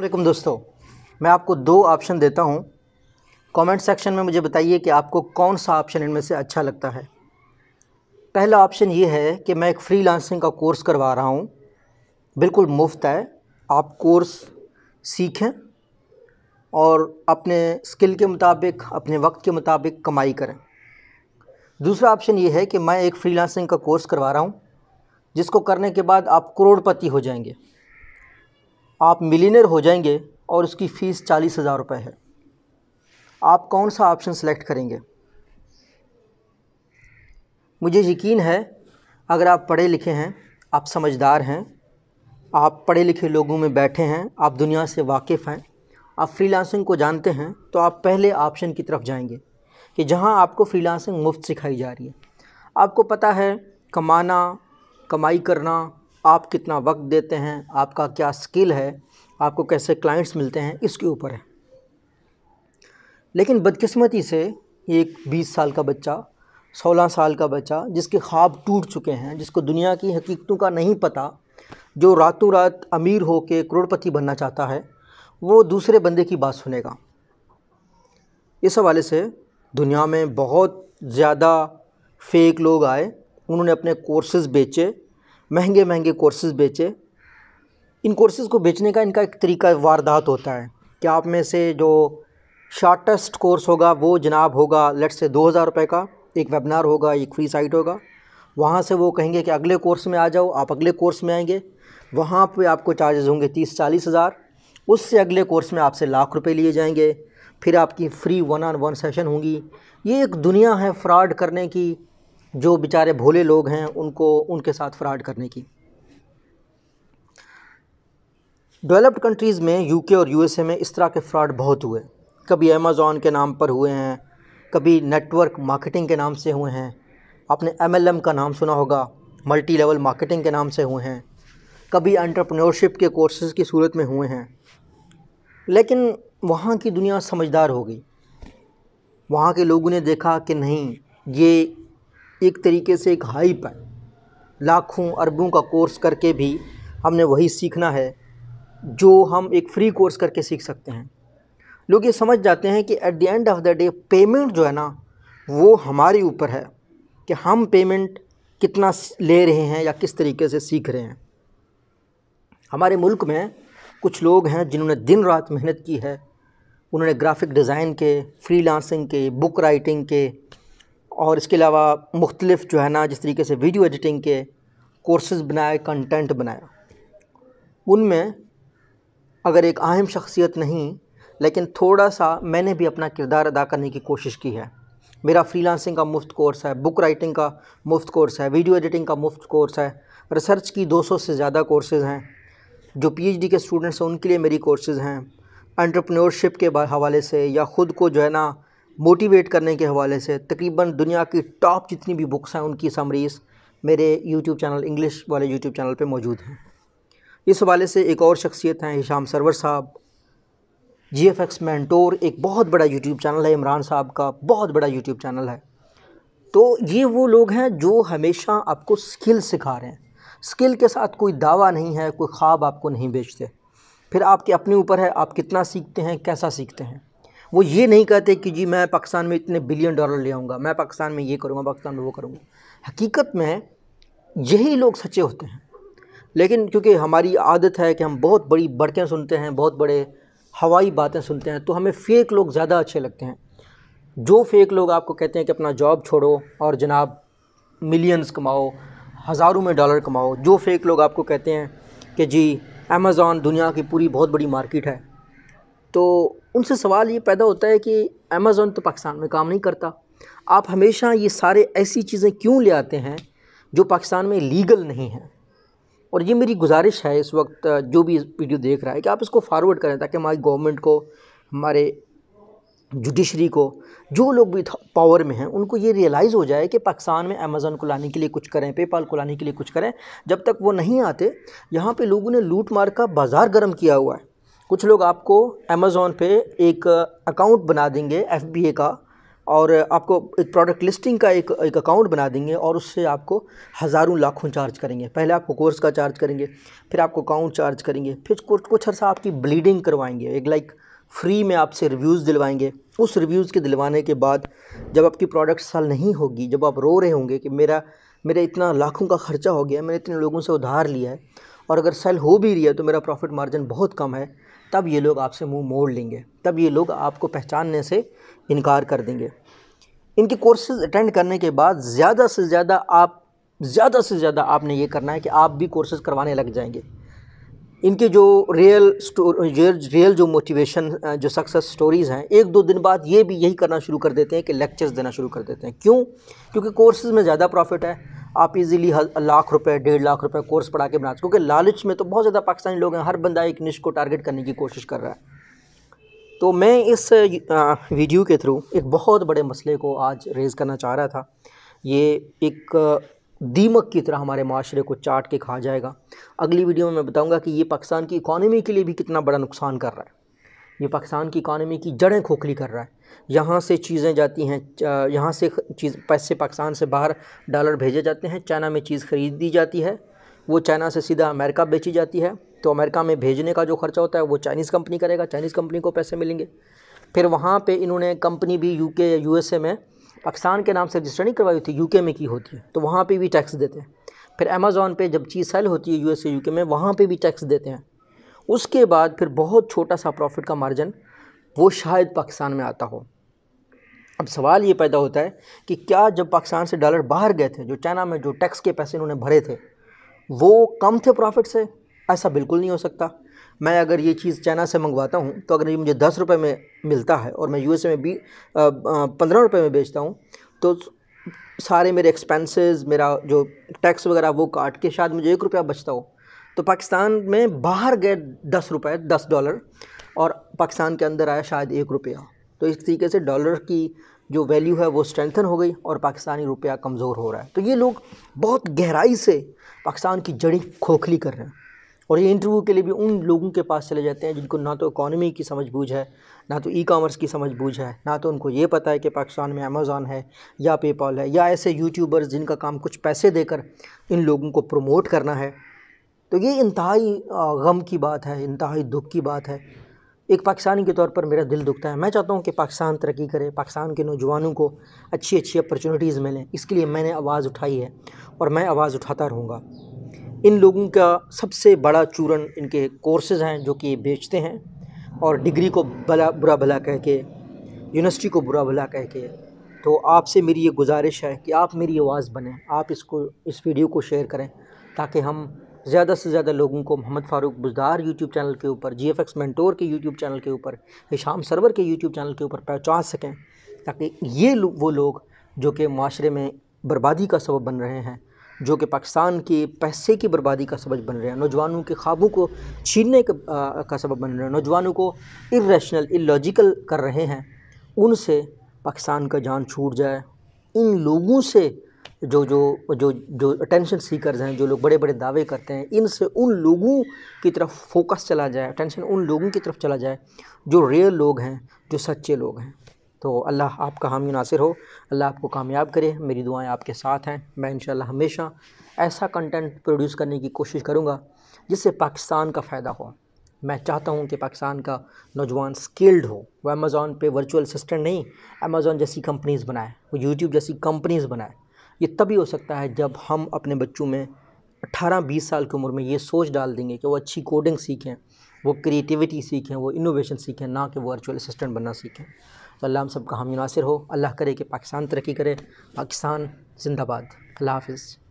अलकुम दोस्तों मैं आपको दो ऑप्शन देता हूँ कमेंट सेक्शन में मुझे बताइए कि आपको कौन सा ऑप्शन इनमें से अच्छा लगता है पहला ऑप्शन ये है कि मैं एक फ्रीलांसिंग का कोर्स करवा रहा हूँ बिल्कुल मुफ्त है आप कोर्स सीखें और अपने स्किल के मुताबिक अपने वक्त के मुताबिक कमाई करें दूसरा ऑप्शन ये है कि मैं एक फ्रीलांसिंग का कोर्स करवा रहा हूँ जिसको करने के बाद आप करोड़पति हो जाएंगे आप मिलीनर हो जाएंगे और उसकी फ़ीस चालीस हज़ार रुपये है आप कौन सा ऑप्शन सेलेक्ट करेंगे मुझे यकीन है अगर आप पढ़े लिखे हैं आप समझदार हैं आप पढ़े लिखे लोगों में बैठे हैं आप दुनिया से वाकिफ़ हैं आप फ्रीलांसिंग को जानते हैं तो आप पहले ऑप्शन की तरफ जाएंगे कि जहां आपको फ्रीलांसिंग मुफ्त सिखाई जा रही है आपको पता है कमाना कमाई करना आप कितना वक्त देते हैं आपका क्या स्किल है आपको कैसे क्लाइंट्स मिलते हैं इसके ऊपर है लेकिन बदकिस्मती से एक बीस साल का बच्चा सोलह साल का बच्चा जिसके ख्वाब टूट चुके हैं जिसको दुनिया की हकीकतों का नहीं पता जो रातों रात अमीर हो के करोड़पति बनना चाहता है वो दूसरे बंदे की बात सुनेगा इस हवाले से दुनिया में बहुत ज़्यादा फेक लोग आए उन्होंने अपने कोर्सेज़ बेचे महंगे महंगे कोर्सेज बेचे इन कोर्सेज़ को बेचने का इनका एक तरीका वारदात होता है कि आप में से जो शार्टेस्ट कोर्स होगा वो जनाब होगा लेट से दो हज़ार रुपये का एक वेबिनार होगा एक फ्री साइट होगा वहाँ से वो कहेंगे कि अगले कोर्स में आ जाओ आप अगले कोर्स में आएंगे वहाँ पे आपको चार्जेस होंगे तीस चालीस हज़ार उससे अगले कोर्स में आपसे लाख रुपए लिए जाएंगे फिर आपकी free one on one session होंगी ये एक दुनिया है फ्रॉड करने की जो बेचारे भोले लोग हैं उनको उनके साथ फ्रॉड करने की डेवलप्ड कंट्रीज़ में यूके और यूएसए में इस तरह के फ्रॉड बहुत हुए कभी अमेज़ोन के नाम पर हुए हैं कभी नेटवर्क मार्केटिंग के नाम से हुए हैं आपने एम का नाम सुना होगा मल्टी लेवल मार्केटिंग के नाम से हुए हैं कभी एंटरप्रेन्योरशिप के कोर्सेज़ की सूरत में हुए हैं लेकिन वहाँ की दुनिया समझदार हो गई वहाँ के लोगों ने देखा कि नहीं ये एक तरीके से एक हाइप है लाखों अरबों का कोर्स करके भी हमने वही सीखना है जो हम एक फ्री कोर्स करके सीख सकते हैं लोग ये समझ जाते हैं कि at the end of the day payment जो है ना वो हमारे ऊपर है कि हम पेमेंट कितना ले रहे हैं या किस तरीके से सीख रहे हैं हमारे मुल्क में कुछ लोग हैं जिन्होंने दिन रात मेहनत की है उन्होंने ग्राफिक डिज़ाइन के फ्रीलांसिंग के बुक राइटिंग के और इसके अलावा मुख्तलिफ जो है ना जिस तरीके से वीडियो एडिटिंग के कोर्सेज बनाए कंटेंट बनाए उनमें अगर एक अहम शख्सियत नहीं लेकिन थोड़ा सा मैंने भी अपना किरदार अदा करने की कोशिश की है मेरा फ्रीलांसिंग का मुफ्त कोर्स है बुक राइटिंग का मुफ्त कोर्स है वीडियो एडिटिंग का मुफ्त कोर्स है रिसर्च की 200 से ज़्यादा कोर्सेज़ हैं जो पीएचडी के स्टूडेंट्स हैं उनके लिए मेरी कोर्सेज़ हैं एंट्रप्रेन्योरशिप के हवाले से या ख़ुद को जो है ना मोटिवेट करने के हवाले से तकरीबन दुनिया की टॉप जितनी भी बुक्स हैं उनकी समरीज़ मेरे यूट्यूब चैनल इंग्लिश वाले यूट्यूब चैनल पे मौजूद हैं इस हवाले से एक और शख्सियत हैं हिशाम सरवर साहब जी एफ एक्स मैंटोर एक बहुत बड़ा यूट्यूब चैनल है इमरान साहब का बहुत बड़ा यूट्यूब चैनल है तो ये वो लोग हैं जो हमेशा आपको स्किल सिखा रहे हैं स्किल के साथ कोई दावा नहीं है कोई ख्वाब आपको नहीं बेचते फिर आपके अपने ऊपर है आप कितना सीखते हैं कैसा सीखते हैं वो ये नहीं कहते कि जी मैं पाकिस्तान में इतने बिलियन डॉलर ले आऊँगा मैं पाकिस्तान में ये करूँगा पाकिस्तान में वो करूँगा हकीकत में यही लोग सच्चे होते हैं लेकिन क्योंकि हमारी आदत है कि हम बहुत बड़ी बड़कें सुनते हैं बहुत बड़े हवाई बातें सुनते हैं तो हमें फ़ेक लोग ज़्यादा अच्छे लगते हैं जो फेक लोग आपको कहते हैं कि अपना जॉब छोड़ो और जनाब मिलियंस कमाओ हज़ारों में डॉलर कमाओ जो फेक लोग आपको कहते हैं कि जी अमेज़ॉन दुनिया की पूरी बहुत बड़ी मार्केट है तो उनसे सवाल ये पैदा होता है कि अमेज़ोन तो पाकिस्तान में काम नहीं करता आप हमेशा ये सारे ऐसी चीज़ें क्यों ले आते हैं जो पाकिस्तान में लीगल नहीं हैं और ये मेरी गुजारिश है इस वक्त जो भी वीडियो देख रहा है कि आप इसको फारवर्ड करें ताकि हमारी गवर्नमेंट को हमारे जुडिशरी को जो लोग भी पावर में हैं उनको ये रियलाइज़ हो जाए कि पाकिस्तान में अमेज़न को लाने के लिए कुछ करें पेपाल को लाने के लिए कुछ करें जब तक वो नहीं आते यहाँ पे लोगों ने लूट मार का बाज़ार गर्म किया हुआ है कुछ लोग आपको अमेज़ोन पे एक अकाउंट बना देंगे एफ का और आपको एक प्रोडक्ट लिस्टिंग का एक एक अकाउंट बना देंगे और उससे आपको हज़ारों लाखों चार्ज करेंगे पहले आपको कोर्स का चार्ज करेंगे फिर आपको अकाउंट चार्ज करेंगे फिर कुछ अर्सा आपकी ब्लीडिंग करवाएंगे एक लाइक फ्री में आपसे रिव्यूज़ दिलवाएंगे उस रिव्यूज़ के दिलवाने के बाद जब आपकी प्रोडक्ट सेल नहीं होगी जब आप रो रहे होंगे कि मेरा मेरा इतना लाखों का खर्चा हो गया मैंने इतने लोगों से उधार लिया है और अगर सेल हो भी रही है तो मेरा प्रॉफिट मार्जिन बहुत कम है तब ये लोग आपसे मुंह मोड़ लेंगे तब ये लोग आपको पहचानने से इनकार कर देंगे इनके कोर्सेज अटेंड करने के बाद ज़्यादा से ज़्यादा आप ज़्यादा से ज़्यादा आपने ये करना है कि आप भी कोर्सेज़ करवाने लग जाएंगे इनके जो रियल रियल जो मोटिवेशन जो सक्सेस स्टोरीज़ हैं एक दो दिन बाद ये भी यही करना शुरू कर देते हैं कि लेक्चर्स देना शुरू कर देते हैं क्यों क्योंकि कोर्सेज़ में ज़्यादा प्रॉफिट है आप इजीली लाख रुपए डेढ़ लाख रुपए कोर्स पढ़ा के बना क्योंकि लालच में तो बहुत ज़्यादा पाकिस्तानी लोग हैं हर बंदा एक निश को टारगेट करने की कोशिश कर रहा है तो मैं इस वीडियो के थ्रू एक बहुत बड़े मसले को आज रेज़ करना चाह रहा था ये एक दीमक की तरह हमारे माशरे को चाट के खा जाएगा अगली वीडियो में मैं बताऊंगा कि ये पाकिस्तान की इकानमी के लिए भी कितना बड़ा नुकसान कर रहा है ये पाकिस्तान की इकानमी की जड़ें खोखली कर रहा है यहाँ से चीज़ें जाती हैं यहाँ से चीज़ पैसे पाकिस्तान से बाहर डॉलर भेजे जाते हैं चाइना में चीज़ खरीद दी जाती है वो चाइना से सीधा अमेरिका बेची जाती है तो अमेरिका में भेजने का जो खर्चा होता है वो चाइनीज़ कंपनी करेगा चाइनीज़ कंपनी को पैसे मिलेंगे फिर वहाँ पर इन्होंने कंपनी भी यू के में पाकिस्तान के नाम से रजिस्टर नहीं करवाई होती यूके में की होती है तो वहाँ पे भी टैक्स देते हैं फिर अमेज़ोन पे जब चीज़ सेल होती है यूएस से यूके में वहाँ पे भी टैक्स देते हैं उसके बाद फिर बहुत छोटा सा प्रॉफिट का मार्जिन वो शायद पाकिस्तान में आता हो अब सवाल ये पैदा होता है कि क्या जब पाकिस्तान से डॉलर बाहर गए थे जो चाइना में जो टैक्स के पैसे इन्होंने भरे थे वो कम थे प्रॉफिट से ऐसा बिल्कुल नहीं हो सकता मैं अगर ये चीज़ चाइना से मंगवाता हूँ तो अगर ये मुझे दस रुपये में मिलता है और मैं यू में भी पंद्रह रुपये में बेचता हूँ तो सारे मेरे एक्सपेंसेस मेरा जो टैक्स वगैरह वो काट के शायद मुझे एक रुपया बचता हो तो पाकिस्तान में बाहर गए दस रुपये दस डॉलर और पाकिस्तान के अंदर आया शायद एक रुपया तो इस तरीके से डॉलर की जो वैल्यू है वो स्ट्रेंथन हो गई और पाकिस्तानी रुपया कमज़ोर हो रहा है तो ये लोग बहुत गहराई से पाकिस्तान की जड़ी खोखली कर रहे हैं और ये इंटरव्यू के लिए भी उन लोगों के पास चले जाते हैं जिनको ना तो इकॉनमी की समझ बूझ है ना तो ई कामर्स की समझ बूझ है ना तो उनको ये पता है कि पाकिस्तान में अमेज़ॉन है या पेपॉल है या ऐसे यूट्यूबर्स जिनका काम कुछ पैसे देकर इन लोगों को प्रमोट करना है तो ये इंतहाई गम की बात है इंतहाई दुख की बात है एक पाकिस्तानी के तौर पर मेरा दिल दुखता है मैं चाहता हूँ कि पाकिस्तान तरक्की करे पाकिस्तान के नौजवानों को अच्छी अच्छी अपॉर्चुनिटीज़ मिलें इसके लिए मैंने आवाज़ उठाई है और मैं आवाज़ उठाता रहूँगा इन लोगों का सबसे बड़ा चूरन इनके कोर्सेज़ हैं जो कि बेचते हैं और डिग्री को भला बुरा भला कह के यूनिवर्सिटी को बुरा भला कह के तो आपसे मेरी ये गुजारिश है कि आप मेरी आवाज़ बने आप इसको इस वीडियो को शेयर करें ताकि हम ज़्यादा से ज़्यादा लोगों को मोहम्मद फ़ारूक बुजदार यूट्यूब चैनल के ऊपर जी एफ एक्स मैंटोर के यूट्यूब चैनल के ऊपर हिशाम सरवर के यूट्यूब चैनल के ऊपर पहुँचा सकें ताकि ये लो, वो लोग जो कि माशरे में बर्बादी का सबब बन रहे हैं जो कि पाकिस्तान के पैसे की बर्बादी का सबब बन रहे हैं नौजवानों के ख्वाबों को छीनने का, का सबब बन रहे हैं नौजवानों को इरेशनल इलॉजिकल कर रहे हैं उनसे पाकिस्तान का जान छूट जाए इन लोगों से जो जो जो जो अटेंशन सीकर्स हैं जो लोग बड़े बड़े दावे करते हैं इनसे उन लोगों की तरफ फोकस चला जाए अटेंशन उन लोगों की तरफ चला जाए जो रियल लोग हैं जो सच्चे लोग हैं तो अल्लाह आपका हामी नासिर हो अल्लाह आपको कामयाब करे मेरी दुआएं आपके साथ हैं मैं इन हमेशा ऐसा कंटेंट प्रोड्यूस करने की कोशिश करूँगा जिससे पाकिस्तान का फ़ायदा हो मैं चाहता हूँ कि पाकिस्तान का नौजवान स्किल्ड हो वो अमेज़ोन पे वर्चुअल असिस्टेंट नहीं अमेज़ोन जैसी कंपनीज़ बनाए वो यूट्यूब जैसी कंपनीज़ बनाए ये तभी हो सकता है जब हम अपने बच्चों में अट्ठारह बीस साल की उम्र में ये सोच डाल देंगे कि वो अच्छी कोडिंग सीखें वो क्रिएटिविटी सीखें वो इनोवेशन सीखें ना कि वर्चुअल असिस्टेंट बनना सीखें तो अल्लाह हम सब का हम मुनासर हो अल्लाह करे कि पाकिस्तान तरक्की करे पाकिस्तान जिंदाबाद अल्लाह हाफिज़